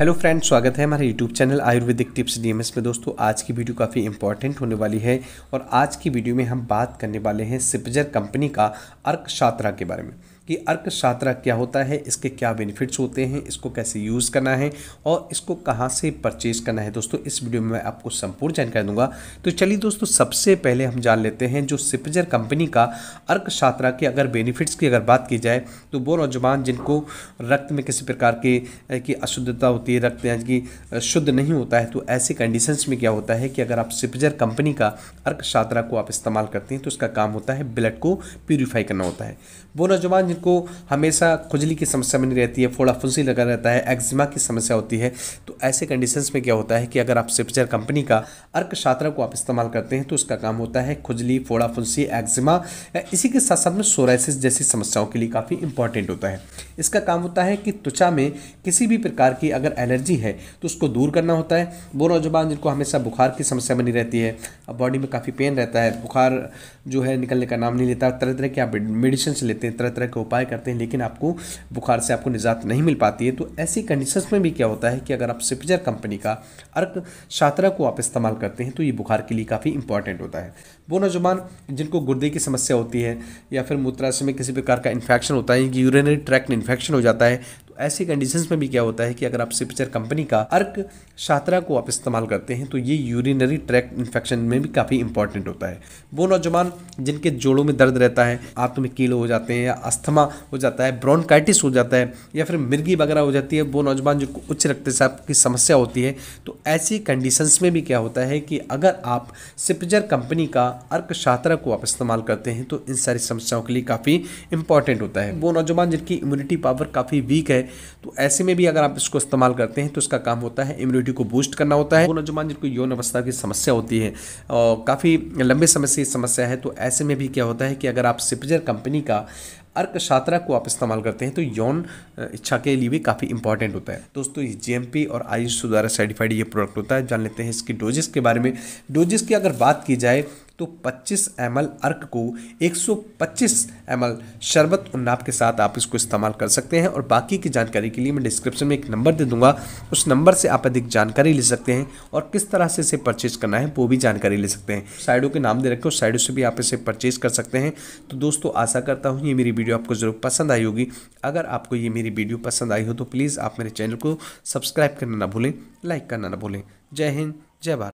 hello friends स्वागत है हमारे YouTube channel Ayurvedic tips DMS में दोस्तों आज की वीडियो काफ़ी इंपॉर्टेंट होने वाली है और आज की वीडियो में हम बात करने वाले हैं सिपजर कंपनी का अर्क छात्रा के बारे में कि अर्कशास्त्रा क्या होता है इसके क्या बेनिफिट्स होते हैं इसको कैसे यूज़ करना है और इसको कहाँ से परचेज़ करना है दोस्तों इस वीडियो में मैं आपको संपूर्ण जानकारी दूंगा तो चलिए दोस्तों सबसे पहले हम जान लेते हैं जो सिपजर कंपनी का अर्कशास्त्रा के अगर बेनिफिट्स की अगर बात की जाए तो वो नौजवान जिनको रक्त में किसी प्रकार के की अशुद्धता होती है रक्त यानी कि शुद्ध नहीं होता है तो ऐसे कंडीशंस में क्या होता है कि अगर आप सिपजर कंपनी का अर्कशास्त्रा को आप इस्तेमाल करते हैं तो उसका काम होता है ब्लड को प्योरीफाई करना होता है वो नौजवान को हमेशा खुजली की समस्या बनी रहती है फोड़ा फुंसी लगा रहता है एक्जिमा की समस्या होती है तो ऐसे कंडीशंस में क्या होता है कि अगर आप सिपजर कंपनी का अर्कशात्रा को आप इस्तेमाल करते हैं तो उसका काम होता है खुजली फोड़ा फुंसी एक्जिमा इसी के साथ साथ में सोराइसिस जैसी समस्याओं के लिए काफ़ी इंपॉर्टेंट होता है इसका काम होता है कि त्वचा में किसी भी प्रकार की अगर एलर्जी है तो उसको दूर करना होता है वो नौजवान जिनको हमेशा बुखार की समस्या बनी रहती है बॉडी में काफ़ी पेन रहता है बुखार जो है निकलने का नाम नहीं लेता तरह तरह के आप मेडिसिन लेते हैं तरह तरह के उपाय करते हैं लेकिन आपको बुखार से आपको निजात नहीं मिल पाती है तो ऐसी कंडीशन में भी क्या होता है कि अगर आप सिपजर कंपनी का अर्क शात्रा को आप इस्तेमाल करते हैं तो ये बुखार के लिए काफ़ी इंपॉर्टेंट होता है वो नौजवान जिनको गुर्दे की समस्या होती है या फिर मूत्राशय में किसी प्रकार का इन्फेक्शन होता है यूरिनरी ट्रैक्ट इन्फेक्शन हो जाता है ऐसी कंडीशंस में भी क्या होता है कि अगर आप सिपचर कंपनी का अर्क शात्रा को आप इस्तेमाल करते हैं तो ये यूरिनरी ट्रैक इन्फेक्शन में भी काफ़ी इंपॉर्टेंट होता है वो नौजवान जिनके जोड़ों में दर्द रहता है आप में कीड़े हो जाते हैं या अस्थमा हो जाता है ब्रॉनकाइटिस हो जाता है या फिर मिर्गी वगैरह हो जाती है वो नौजवान जो उच्च रक्तचाप की समस्या होती है तो ऐसी कंडीशंस में भी क्या होता है कि अगर आप सिपजर कंपनी का अर्क शात्रा को आप इस्तेमाल करते हैं तो इन सारी समस्याओं के लिए काफ़ी इंपॉर्टेंट होता है वो नौजवान जिनकी इम्यूनिटी पावर काफ़ी वीक है तो ऐसे में भी अगर आप इसको इस्तेमाल करते हैं तो इसका काम होता है इम्यूनिटी को बूस्ट करना होता है वो नौजवान जिनको यौन अवस्था की समस्या होती है और काफ़ी लंबे समय से समस्या है तो ऐसे में भी क्या होता है कि अगर आप सिपजर कंपनी का अर्क शात्रा को आप इस्तेमाल करते हैं तो यौन इच्छा के लिए भी काफ़ी इंपॉर्टेंट होता है दोस्तों ये जीएमपी और आयुष द्वारा सर्टिफाइड ये प्रोडक्ट होता है जान लेते हैं इसकी डोजेस के बारे में डोजेस की अगर बात की जाए तो 25 एम अर्क को 125 एम शरबत उन्नाप के साथ आप इसको इस्तेमाल कर सकते हैं और बाकी की जानकारी के लिए मैं डिस्क्रिप्शन में एक नंबर दे दूंगा उस नंबर से आप अधिक जानकारी ले सकते हैं और किस तरह से इसे परचेज करना है वो भी जानकारी ले सकते हैं साइडों के नाम दे रखे उस साइडों से भी आप इसे परचेज कर सकते हैं तो दोस्तों आशा करता हूँ ये मेरी वीडियो आपको ज़रूर पसंद आई होगी अगर आपको ये मेरी वीडियो पसंद आई हो तो प्लीज़ आप मेरे चैनल को सब्सक्राइब करना ना भूलें लाइक करना ना भूलें जय हिंद जय भारत